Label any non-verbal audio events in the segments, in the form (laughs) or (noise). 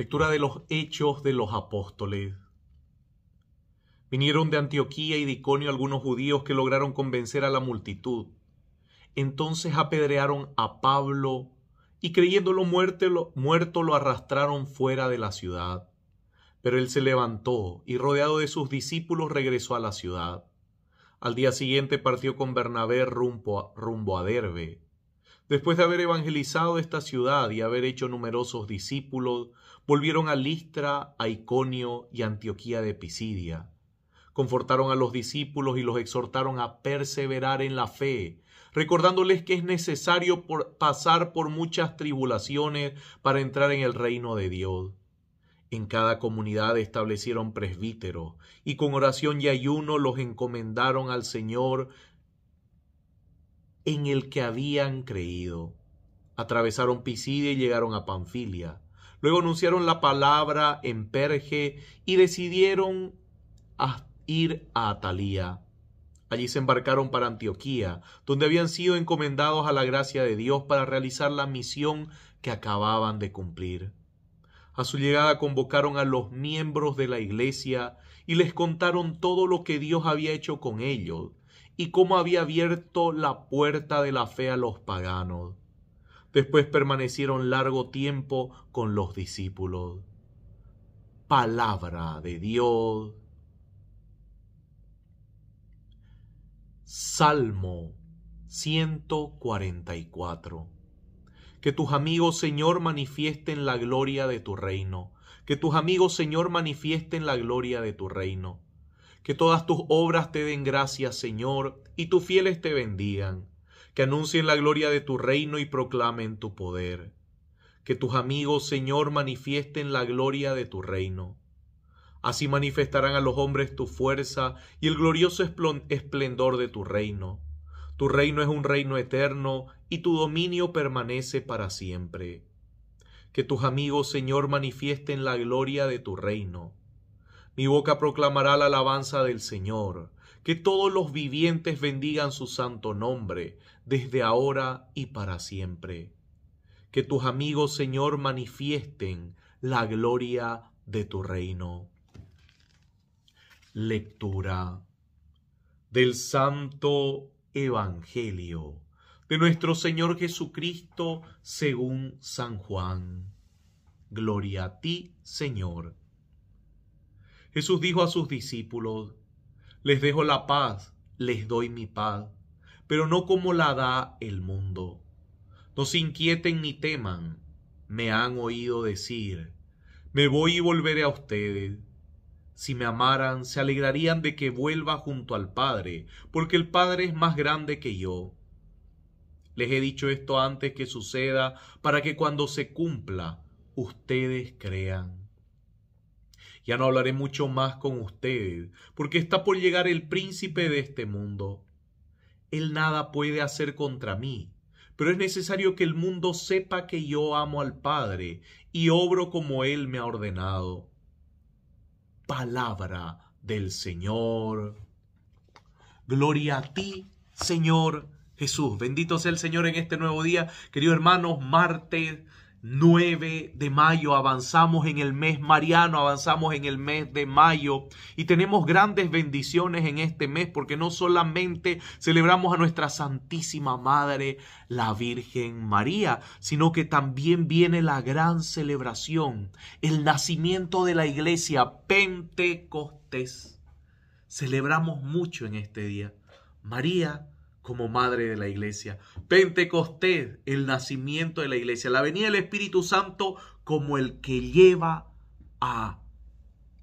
Lectura de los Hechos de los Apóstoles. Vinieron de Antioquía y de algunos judíos que lograron convencer a la multitud. Entonces apedrearon a Pablo y creyéndolo muerto, lo arrastraron fuera de la ciudad. Pero él se levantó y rodeado de sus discípulos regresó a la ciudad. Al día siguiente partió con Bernabé rumbo a Derbe. Después de haber evangelizado esta ciudad y haber hecho numerosos discípulos, Volvieron a Listra, a Iconio y Antioquía de Pisidia. Confortaron a los discípulos y los exhortaron a perseverar en la fe, recordándoles que es necesario pasar por muchas tribulaciones para entrar en el reino de Dios. En cada comunidad establecieron presbíteros y con oración y ayuno los encomendaron al Señor en el que habían creído. Atravesaron Pisidia y llegaron a Panfilia. Luego anunciaron la palabra en Perge y decidieron ir a Atalía. Allí se embarcaron para Antioquía, donde habían sido encomendados a la gracia de Dios para realizar la misión que acababan de cumplir. A su llegada convocaron a los miembros de la iglesia y les contaron todo lo que Dios había hecho con ellos y cómo había abierto la puerta de la fe a los paganos. Después permanecieron largo tiempo con los discípulos. Palabra de Dios. Salmo 144. Que tus amigos, Señor, manifiesten la gloria de tu reino. Que tus amigos, Señor, manifiesten la gloria de tu reino. Que todas tus obras te den gracia, Señor, y tus fieles te bendigan que anuncien la gloria de tu reino y proclamen tu poder. Que tus amigos, Señor, manifiesten la gloria de tu reino. Así manifestarán a los hombres tu fuerza y el glorioso esplendor de tu reino. Tu reino es un reino eterno y tu dominio permanece para siempre. Que tus amigos, Señor, manifiesten la gloria de tu reino. Mi boca proclamará la alabanza del Señor que todos los vivientes bendigan su santo nombre, desde ahora y para siempre. Que tus amigos, Señor, manifiesten la gloria de tu reino. Lectura del Santo Evangelio de nuestro Señor Jesucristo según San Juan. Gloria a ti, Señor. Jesús dijo a sus discípulos, les dejo la paz, les doy mi paz, pero no como la da el mundo. No se inquieten ni teman, me han oído decir, me voy y volveré a ustedes. Si me amaran, se alegrarían de que vuelva junto al Padre, porque el Padre es más grande que yo. Les he dicho esto antes que suceda, para que cuando se cumpla, ustedes crean. Ya no hablaré mucho más con usted, porque está por llegar el príncipe de este mundo. Él nada puede hacer contra mí, pero es necesario que el mundo sepa que yo amo al Padre y obro como Él me ha ordenado. Palabra del Señor. Gloria a ti, Señor Jesús. Bendito sea el Señor en este nuevo día. Queridos hermanos, martes 9 de mayo, avanzamos en el mes mariano, avanzamos en el mes de mayo y tenemos grandes bendiciones en este mes porque no solamente celebramos a nuestra Santísima Madre, la Virgen María, sino que también viene la gran celebración, el nacimiento de la iglesia Pentecostés. Celebramos mucho en este día. María como madre de la iglesia. Pentecostés, el nacimiento de la iglesia. La venida del Espíritu Santo como el que lleva a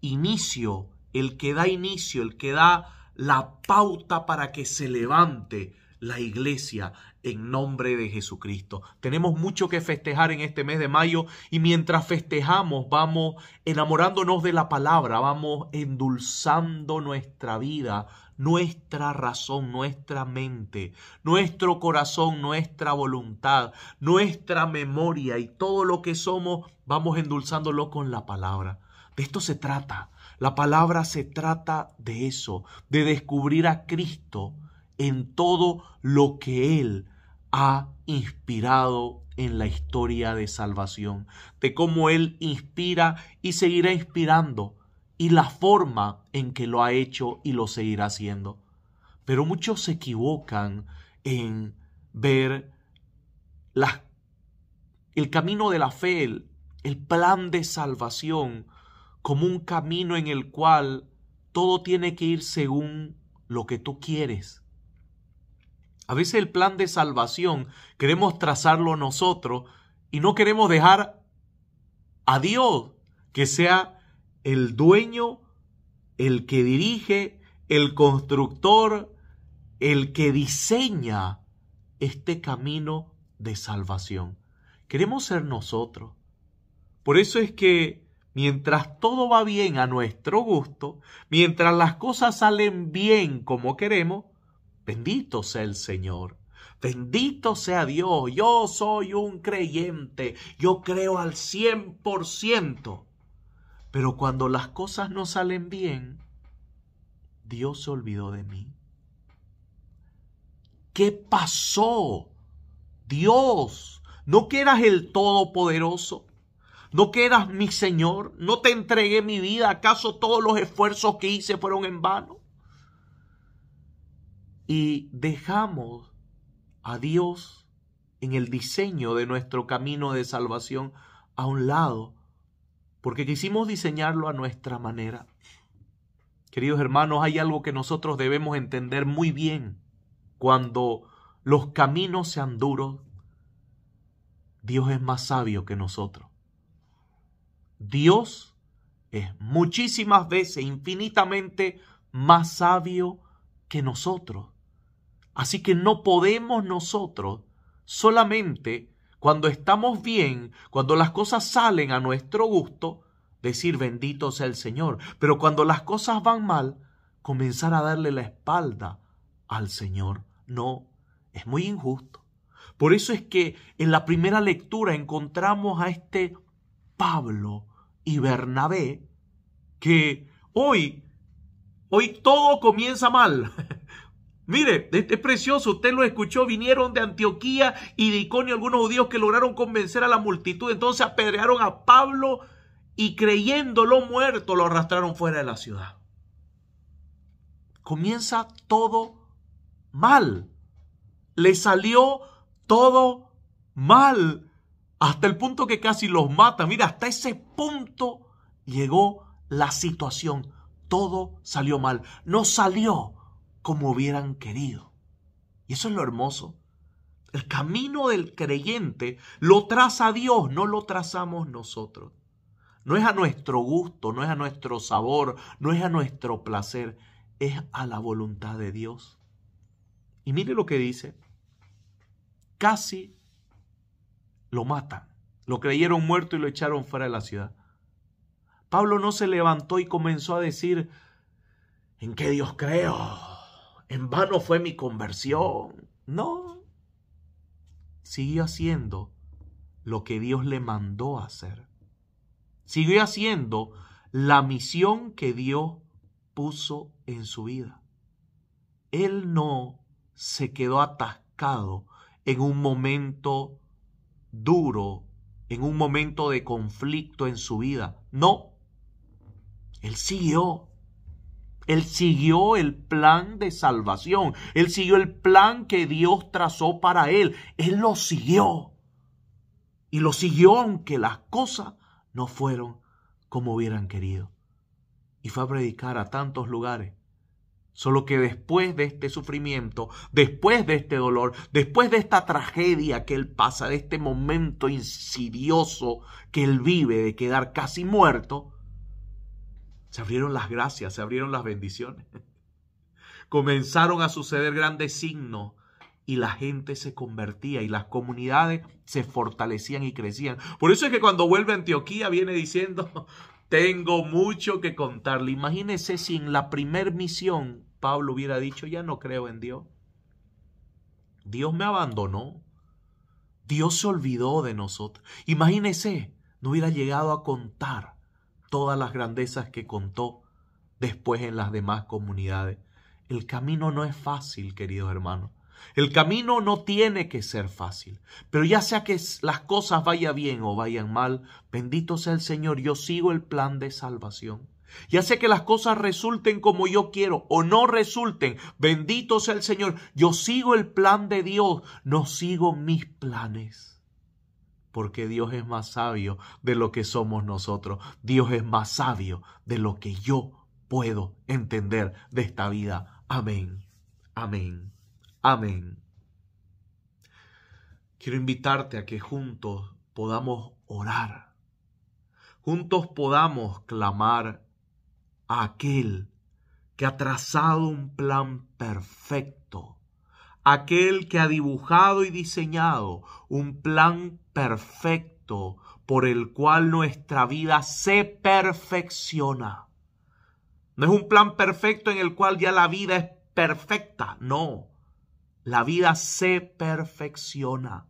inicio, el que da inicio, el que da la pauta para que se levante la iglesia en nombre de Jesucristo. Tenemos mucho que festejar en este mes de mayo y mientras festejamos vamos enamorándonos de la palabra, vamos endulzando nuestra vida, nuestra razón, nuestra mente, nuestro corazón, nuestra voluntad, nuestra memoria y todo lo que somos, vamos endulzándolo con la palabra. De esto se trata. La palabra se trata de eso, de descubrir a Cristo en todo lo que Él ha inspirado en la historia de salvación, de cómo Él inspira y seguirá inspirando, y la forma en que lo ha hecho y lo seguirá haciendo. Pero muchos se equivocan en ver el camino de la fe, el plan de salvación, como un camino en el cual todo tiene que ir según lo que tú quieres, a veces el plan de salvación queremos trazarlo nosotros y no queremos dejar a Dios que sea el dueño, el que dirige, el constructor, el que diseña este camino de salvación. Queremos ser nosotros. Por eso es que mientras todo va bien a nuestro gusto, mientras las cosas salen bien como queremos, Bendito sea el Señor. Bendito sea Dios. Yo soy un creyente. Yo creo al 100%. Pero cuando las cosas no salen bien, Dios se olvidó de mí. ¿Qué pasó? Dios, no que eras el Todopoderoso, no que eras mi Señor, no te entregué mi vida, ¿acaso todos los esfuerzos que hice fueron en vano? y dejamos a Dios en el diseño de nuestro camino de salvación a un lado, porque quisimos diseñarlo a nuestra manera. Queridos hermanos, hay algo que nosotros debemos entender muy bien. Cuando los caminos sean duros, Dios es más sabio que nosotros. Dios es muchísimas veces, infinitamente más sabio que nosotros. Así que no podemos nosotros solamente cuando estamos bien, cuando las cosas salen a nuestro gusto, decir bendito sea el Señor. Pero cuando las cosas van mal, comenzar a darle la espalda al Señor. No, es muy injusto. Por eso es que en la primera lectura encontramos a este Pablo y Bernabé que hoy, hoy todo comienza mal. (laughs) Mire, es precioso, usted lo escuchó, vinieron de Antioquía y de Iconio algunos judíos que lograron convencer a la multitud, entonces apedrearon a Pablo y creyéndolo muerto lo arrastraron fuera de la ciudad. Comienza todo mal, le salió todo mal, hasta el punto que casi los mata, mira, hasta ese punto llegó la situación, todo salió mal, no salió como hubieran querido. Y eso es lo hermoso. El camino del creyente lo traza Dios, no lo trazamos nosotros. No es a nuestro gusto, no es a nuestro sabor, no es a nuestro placer, es a la voluntad de Dios. Y mire lo que dice. Casi lo matan. Lo creyeron muerto y lo echaron fuera de la ciudad. Pablo no se levantó y comenzó a decir, ¿en qué Dios creo? en vano fue mi conversión. No. Siguió haciendo lo que Dios le mandó hacer. Siguió haciendo la misión que Dios puso en su vida. Él no se quedó atascado en un momento duro, en un momento de conflicto en su vida. No. Él siguió él siguió el plan de salvación. Él siguió el plan que Dios trazó para él. Él lo siguió. Y lo siguió aunque las cosas no fueron como hubieran querido. Y fue a predicar a tantos lugares. Solo que después de este sufrimiento, después de este dolor, después de esta tragedia que él pasa, de este momento insidioso que él vive de quedar casi muerto, se abrieron las gracias, se abrieron las bendiciones. (laughs) Comenzaron a suceder grandes signos y la gente se convertía y las comunidades se fortalecían y crecían. Por eso es que cuando vuelve a Antioquía viene diciendo, (laughs) tengo mucho que contarle. Imagínese si en la primer misión Pablo hubiera dicho, ya no creo en Dios. Dios me abandonó. Dios se olvidó de nosotros. Imagínese, no hubiera llegado a contar todas las grandezas que contó después en las demás comunidades. El camino no es fácil, queridos hermanos. El camino no tiene que ser fácil, pero ya sea que las cosas vayan bien o vayan mal, bendito sea el Señor, yo sigo el plan de salvación. Ya sea que las cosas resulten como yo quiero o no resulten, bendito sea el Señor, yo sigo el plan de Dios, no sigo mis planes porque Dios es más sabio de lo que somos nosotros. Dios es más sabio de lo que yo puedo entender de esta vida. Amén, amén, amén. Quiero invitarte a que juntos podamos orar, juntos podamos clamar a aquel que ha trazado un plan perfecto aquel que ha dibujado y diseñado un plan perfecto por el cual nuestra vida se perfecciona. No es un plan perfecto en el cual ya la vida es perfecta, no. La vida se perfecciona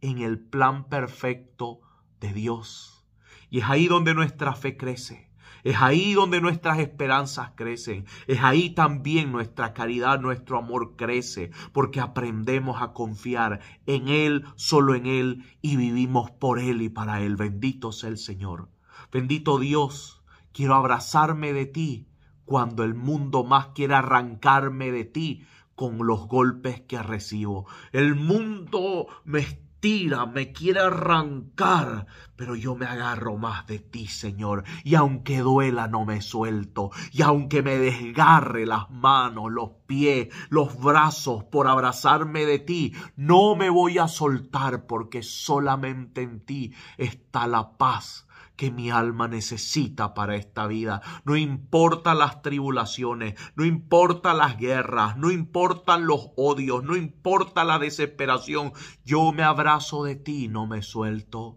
en el plan perfecto de Dios. Y es ahí donde nuestra fe crece. Es ahí donde nuestras esperanzas crecen. Es ahí también nuestra caridad, nuestro amor crece, porque aprendemos a confiar en Él, solo en Él, y vivimos por Él y para Él. Bendito sea el Señor. Bendito Dios, quiero abrazarme de ti cuando el mundo más quiere arrancarme de ti con los golpes que recibo. El mundo me está tira, me quiere arrancar, pero yo me agarro más de ti, Señor, y aunque duela no me suelto, y aunque me desgarre las manos, los pies, los brazos por abrazarme de ti, no me voy a soltar porque solamente en ti está la paz que mi alma necesita para esta vida. No importa las tribulaciones, no importa las guerras, no importan los odios, no importa la desesperación. Yo me abrazo de ti, no me suelto.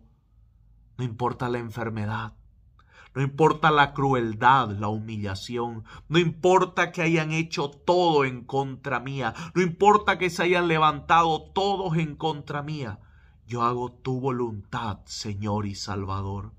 No importa la enfermedad. No importa la crueldad, la humillación, no importa que hayan hecho todo en contra mía, no importa que se hayan levantado todos en contra mía, yo hago tu voluntad, Señor y Salvador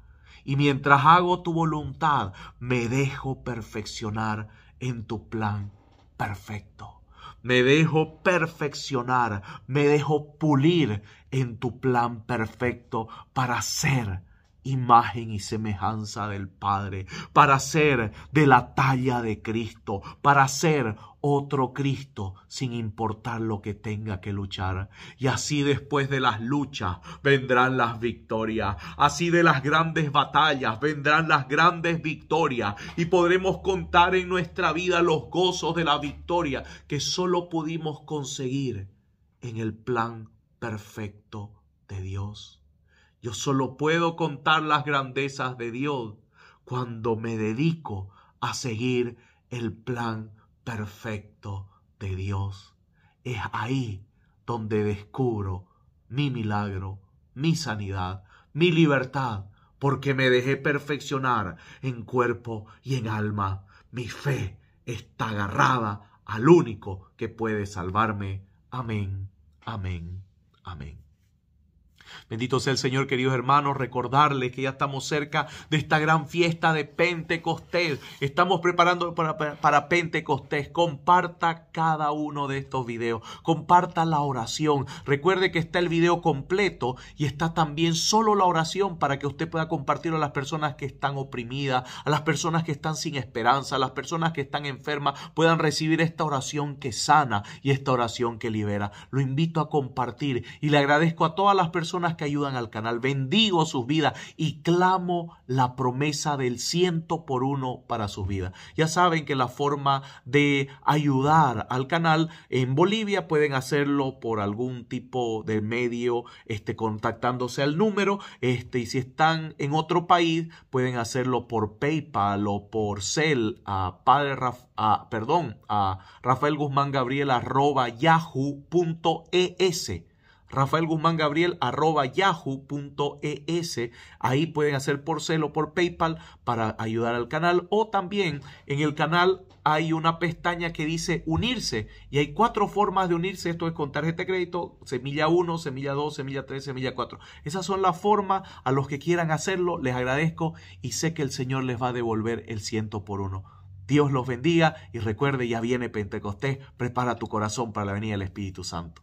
y mientras hago tu voluntad, me dejo perfeccionar en tu plan perfecto. Me dejo perfeccionar, me dejo pulir en tu plan perfecto para ser imagen y semejanza del Padre, para ser de la talla de Cristo, para ser otro Cristo sin importar lo que tenga que luchar. Y así después de las luchas vendrán las victorias, así de las grandes batallas vendrán las grandes victorias y podremos contar en nuestra vida los gozos de la victoria que solo pudimos conseguir en el plan perfecto de Dios. Yo solo puedo contar las grandezas de Dios cuando me dedico a seguir el plan perfecto de Dios. Es ahí donde descubro mi milagro, mi sanidad, mi libertad, porque me dejé perfeccionar en cuerpo y en alma. Mi fe está agarrada al único que puede salvarme. Amén, amén, amén. Bendito sea el Señor, queridos hermanos, recordarles que ya estamos cerca de esta gran fiesta de Pentecostés. Estamos preparando para, Pentecostés. Comparta cada uno de estos videos. Comparta la oración. Recuerde que está el video completo y está también solo la oración para que usted pueda compartirlo a las personas que están oprimidas, a las personas que están sin esperanza, a las personas que están enfermas, puedan recibir esta oración que sana y esta oración que libera. Lo invito a compartir y le agradezco a todas las personas que ayudan al canal. Bendigo sus vidas y clamo la promesa del ciento por uno para sus vidas. Ya saben que la forma de ayudar al canal en Bolivia pueden hacerlo por algún tipo de medio, este, contactándose al número, este, y si están en otro país pueden hacerlo por PayPal o por Cel a Padre a, perdón, a Rafael Guzmán Gabriel arroba yahoo.es. Rafael Guzmán Gabriel arroba yahoo.es. Ahí pueden hacer por celo, por PayPal para ayudar al canal. O también en el canal hay una pestaña que dice unirse y hay cuatro formas de unirse. Esto es con tarjeta de crédito, semilla 1, semilla 2, semilla 3, semilla 4. Esas son las formas a los que quieran hacerlo. Les agradezco y sé que el Señor les va a devolver el ciento por uno. Dios los bendiga y recuerde, ya viene Pentecostés, prepara tu corazón para la venida del Espíritu Santo.